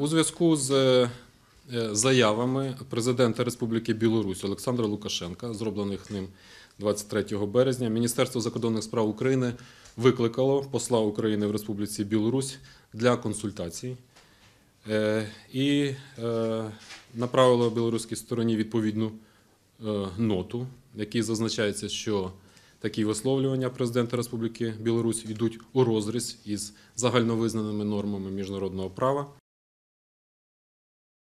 У зв'язку з е, заявами президента Республіки Білорусь Олександра Лукашенка, зроблених ним 23 березня, Міністерство закордонних справ України викликало посла України в Республіці Білорусь для консультацій е, і е, направило білоруській стороні відповідну ноту, в якій зазначається, що Такі висловлювання президента Республіки Білорусь йдуть у розріз із загальновизнаними нормами міжнародного права.